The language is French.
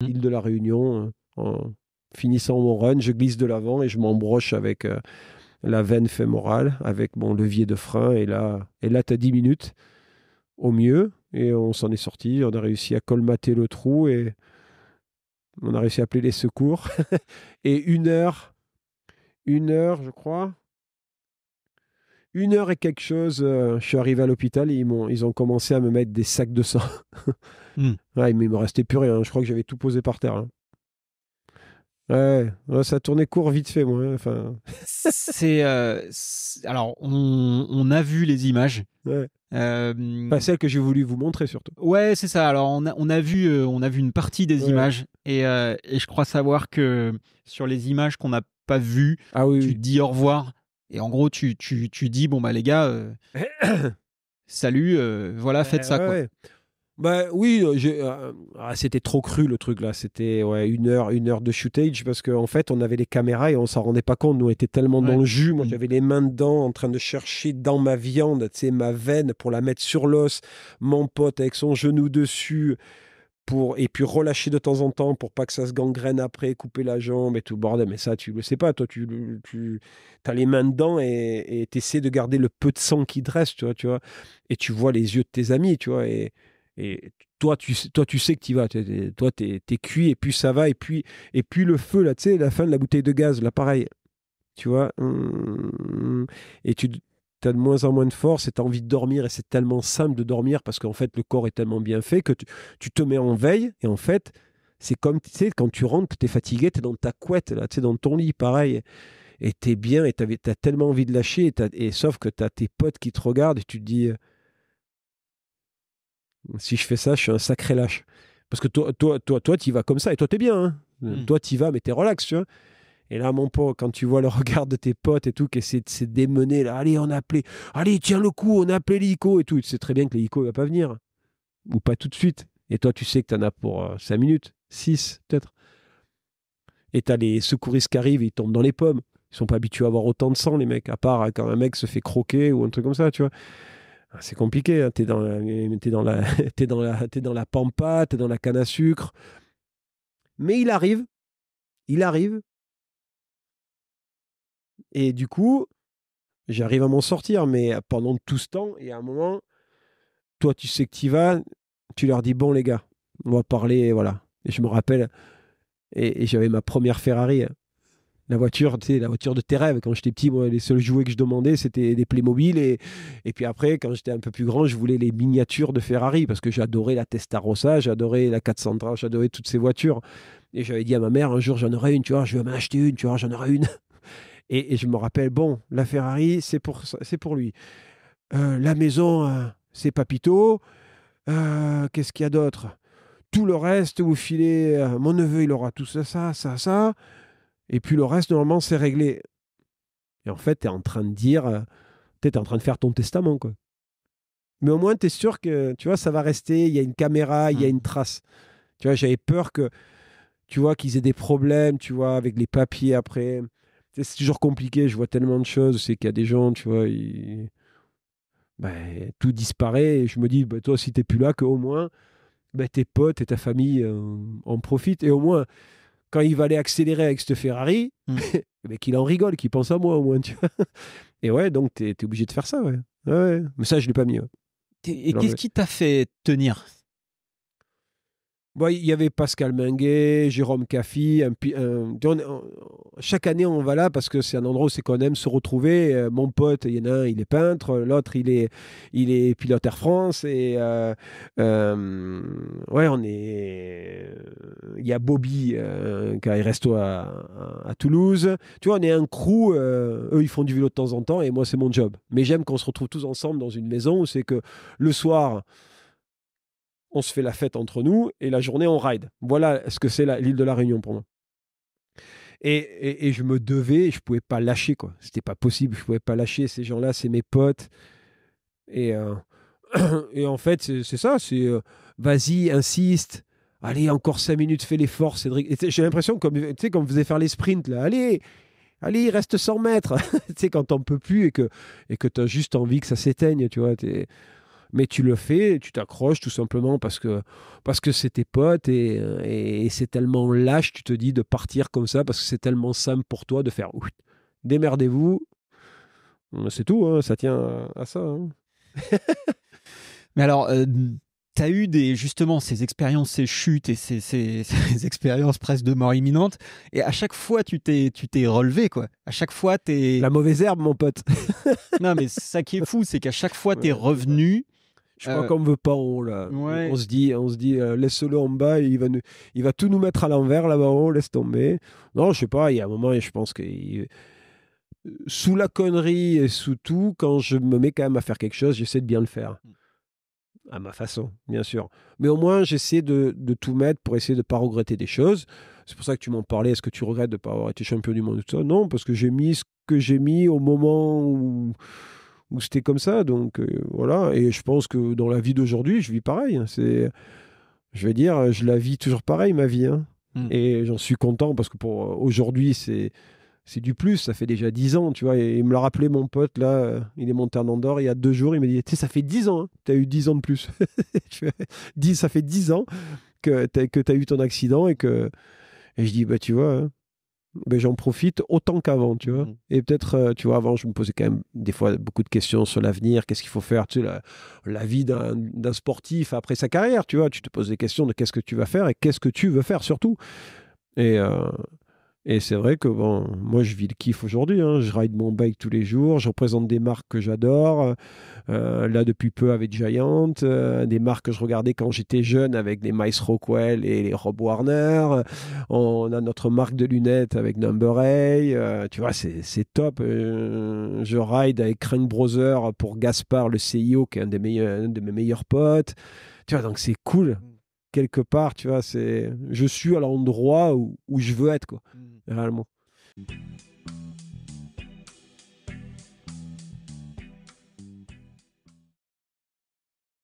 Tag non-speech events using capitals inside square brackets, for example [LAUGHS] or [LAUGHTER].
L'île mmh. de la Réunion. Euh, en finissant mon run, je glisse de l'avant et je m'embroche avec euh, la veine fémorale, avec mon levier de frein. Et là, et là tu as 10 minutes au mieux. Et on s'en est sorti. On a réussi à colmater le trou et on a réussi à appeler les secours. [LAUGHS] et une heure, une heure, je crois, une heure et quelque chose, euh, je suis arrivé à l'hôpital et ils, ont commencé à me mettre des sacs de sang. Hmm. [LAUGHS] ouais, mais il me restait plus rien. Je crois que j'avais tout posé par terre. Hein. Ouais, ça tournait court vite fait, moi. Hein, enfin... c'est, euh, alors on, a vu les images. Euh, pas celles que j'ai voulu vous montrer surtout. Ouais, c'est ça. Alors on a, vu on a vu une partie des images et, je crois savoir que sur les images qu'on n'a pas vues, ah tu dis au revoir et en gros, tu, tu, dis, bon, bah les gars, euh, [COUGHS] salut, euh, voilà, faites eh ça. Quoi. Bah, oui, euh, ah, c'était trop cru le truc là. C'était ouais, une heure, une heure de shootage parce qu'en fait, on avait les caméras et on s'en rendait pas compte. Nous, on était tellement dans le jus. Moi, mm. j'avais les mains dedans, en train de chercher dans ma viande, tu sais, ma veine pour la mettre sur l'os. Mon pote avec son genou dessus et puis relâcher de temps en temps pour pas que ça se gangrène après, couper la jambe et tout bordel. Mais ça, tu le sais pas. Toi, tu, tu as les mains dedans et tu essaies de garder le peu de sang qui dresse, tu vois, tu vois. Et tu vois les yeux de tes amis, tu vois. Et, toi, tu, toi, tu sais que tu vas. Toi, tu es, cuit et puis ça va. Et puis, et puis le feu, là, tu sais, la fin de la bouteille de gaz, là, pareil. Tu vois. Mmh, mmh, mmh. Et tu, tu as de moins en moins de force et tu as envie de dormir et c'est tellement simple de dormir parce qu'en fait le corps est tellement bien fait que tu, te mets en veille et en fait c'est comme tu sais quand tu rentres tu es fatigué, tu es dans ta couette là, tu dans ton lit pareil et tu es bien et tu as, tellement envie de lâcher et, sauf que tu as tes potes qui te regardent et tu te dis euh, si je fais ça, je suis un sacré lâche. Parce que toi toi toi toi tu vas comme ça et toi tu es bien hein. mmh. Toi tu vas mais tu es relax, tu vois. Et là, mon pote, quand tu vois le [LAUGHS] regard de tes potes et tout, qui essaient de se démener, là, allez, on appelé, allez, tiens le coup, on a appelé et tout. Tu sais très bien que l'hélico ne va pas venir. Ou pas tout de suite. Et toi, tu sais que tu en as pour 5 euh, minutes, 6 peut-être. Et tu as les secouristes qui arrivent, ils tombent dans les pommes. Ils sont pas habitués à avoir autant de sang, les mecs, à part euh, quand un mec se fait croquer ou un truc comme ça, tu vois. Ah, c'est compliqué, tu hein. t'es dans, es dans, la, [LAUGHS] es dans, es dans la pampa, t'es dans la canne à sucre. Mais il arrive, il arrive, et du coup, j'arrive à m'en sortir, mais pendant tout ce temps, et à un moment, toi, tu sais que tu vas, tu leur dis, bon, les gars, on va parler, et voilà. Et je me rappelle, et, j'avais ma première Ferrari, hein. la voiture, tu sais, la voiture de tes rêves. Quand j'étais petit, les seuls jouets que je demandais, c'était des Playmobil, et, et puis après, quand j'étais un peu plus grand, je voulais les miniatures de Ferrari, parce que j'adorais la Testarossa, j'adorais la 400 j'adorais toutes ces voitures. Et j'avais dit à ma mère, un jour, j'en aurai une, tu vois, je vais m'en acheter une, tu vois, j'en aurai une. Et, je me rappelle, bon, la Ferrari, c'est pour, c'est pour lui. Euh, la maison, hein, c'est Papito. Euh, qu'est-ce qu'il y a d'autre Tout le reste, vous filez, euh, mon neveu, il aura tout ça, ça, ça, ça. Et puis le reste, normalement, c'est réglé. Et en fait, tu es en train de dire, tu es en train de faire ton testament, quoi. Mais au moins, tu es sûr que, tu vois, ça va rester, il y a une caméra, il y a mmh. une trace. Tu vois, j'avais peur que, tu vois, qu'ils aient des problèmes, tu vois, avec les papiers après c'est toujours compliqué. Je vois tellement de choses. C'est qu'il y a des gens, tu vois, bah, tout disparaît. Et je me dis, bah, toi, si t'es plus là, qu'au moins bah, tes potes et ta famille euh, en profitent. Et au moins, quand il va aller accélérer avec cette Ferrari, mm. [LAUGHS] eh ben, qu'il en rigole, qu'il pense à moi au moins. [LAUGHS] et ouais, donc tu es obligé de faire ça. Ouais. Mais ça, je l'ai pas mis. Et qu'est-ce qui t'a fait tenir il y avait Pascal Minguet, Jérôme Caffi. chaque année, on va là parce que c'est un endroit où c'est qu'on aime se retrouver. Euh, mon pote, il y en a un, il est peintre. L'autre, il est, il est pilote Air France. Et euh, euh, ouais, on est. Il y a Bobby qui a un resto à, Toulouse. Tu vois, on est un crew. eux, ils font du vélo de temps en temps et moi, c'est mon job. Mais j'aime qu'on se retrouve tous ensemble dans une maison où c'est que le soir on se fait la fête entre nous et la journée on ride. Voilà ce que c'est l'île de la Réunion pour moi. Et, et, je me devais, je pouvais pas lâcher quoi. C'était pas possible, je pouvais pas lâcher ces gens-là, c'est mes potes. Et, euh, [CLEARS THROAT] et en fait, c'est ça, c'est euh, vas-y, insiste. Allez, encore cinq minutes, fais l'effort, Cédric. J'ai l'impression comme tu sais faisait faire les sprints là. Allez, allez, reste 100 mètres. [LAUGHS] tu sais quand on peut plus et que et que tu as juste envie que ça s'éteigne, tu vois, mais tu le fais, tu t'accroches tout simplement parce que parce que c'est tes potes et, c'est tellement lâche, tu te dis de partir comme ça parce que c'est tellement simple pour toi de faire démerdez-vous. Euh, c'est tout, hein, ça tient à, ça. Hein. [LAUGHS] mais alors, euh, tu as eu des, justement ces expériences, ces chutes et [LAUGHS] ces, expériences presque de mort imminente. Et à chaque fois, tu t'es, tu t'es relevé, quoi. À chaque fois, tu es. La mauvaise herbe, mon pote. [LAUGHS] non, mais ça qui est fou, c'est qu'à chaque fois, tu es revenu je crois euh, qu'on veut pas là. On se dit, on se dit, euh, laisse-le en bas, il va, il va tout nous mettre à l'envers là-bas On oh, laisse tomber. Non, je sais pas. Il y a un moment, je pense que euh, sous la connerie et sous tout, quand je me mets quand même à faire quelque chose, j'essaie de bien le faire hmm. à ma façon, bien sûr. Mais au moins, j'essaie de, tout mettre pour essayer de ne pas regretter des choses. C'est pour ça que tu m'en parlais. Est-ce que tu regrettes de ne pas avoir été champion du monde tout ça Non, parce que j'ai mis ce que j'ai mis au moment où, c'était comme ça. Donc euh, voilà, et je pense que dans la vie d'aujourd'hui, je vis pareil. Hein. C'est, je vais dire, je la vis toujours pareil, ma vie. Hein. Hmm. Et j'en suis content parce que pour euh, aujourd'hui, c'est c'est du plus, ça fait déjà dix ans, tu vois. Et il me l'a rappelé, mon pote, là, euh, il est monté en Andorre il y a deux jours, il m'a dit, tu sais, ça fait dix ans, hein, tu as eu dix ans de plus. [LAUGHS] ça fait dix ans que tu as, eu ton accident et que... Et je dis, bah tu vois, ben j'en profite autant qu'avant, tu vois. Mmh. Et peut-être, euh, tu vois, avant, je me posais quand même des fois beaucoup de questions sur l'avenir, qu'est-ce qu'il faut faire, tu sais, la, vie d'un sportif après sa carrière, tu vois. Tu te poses des questions de qu'est-ce que tu vas faire et qu'est-ce que tu veux faire surtout. Et, euh, et c'est vrai que bon, moi, je vis le kiff aujourd'hui. Hein. Je ride mon bike tous les jours. Je représente des marques que j'adore. Euh, là, depuis peu, avec Giant. Euh, des marques que je regardais quand j'étais jeune avec les Mice Rockwell et les Rob Warner. On a notre marque de lunettes avec Number euh, tu vois, c'est top. je ride avec Crank Brother pour Gaspar le CEO qui est un, des meilleurs, un de mes meilleurs potes. Tu vois, donc c'est cool quelque part, tu vois, c'est je suis à l'endroit où, où je veux être, quoi, mmh. réellement.